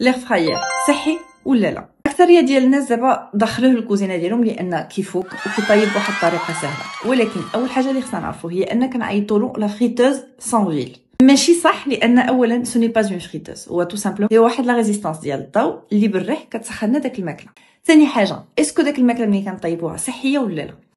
لير فراير صحي ولا لا الاكثريه ديال الناس دابا دخلوه الكوزينه ديالهم لان كيفوك وكيطيب بواحد الطريقه سهله ولكن اول حاجه اللي خصنا نعرفو هي ان كنعيطو له لا فريتوز سان فيل ماشي صح لان اولا سوني با اون فريتوز هو تو سامبلو هي واحد لا ريزيستانس ديال الضوء اللي بالريح كتسخن داك الماكله ثاني حاجه اسكو داك الماكله ملي كنطيبوها صحيه ولا لا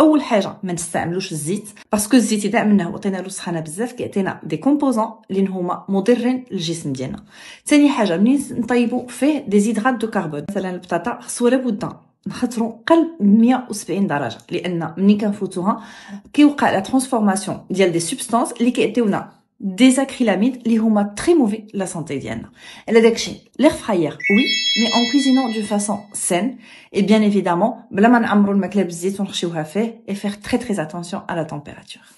اول حاجه ما نستعملوش الزيت باسكو الزيت اذا عملناه وعطينا له سخانه بزاف كيعطينا دي كومبوزون اللي هما مضرين للجسم ديالنا ثاني حاجه ملي نطيبو فيه دي زيدغات دو كربون مثلا البطاطا خصو لابد نخطرو قلب 170 درجه لان ملي كنفوتوها كيوقع لا ترانسفورماسيون ديال دي سوبستانس اللي كيعطيونا des acrylamides les humains très mauvais la santé vienne. Elle a l'air fryer, oui, mais en cuisinant de façon saine et bien évidemment, blaman Amrul makleb maklab zit on et faire très très attention à la température.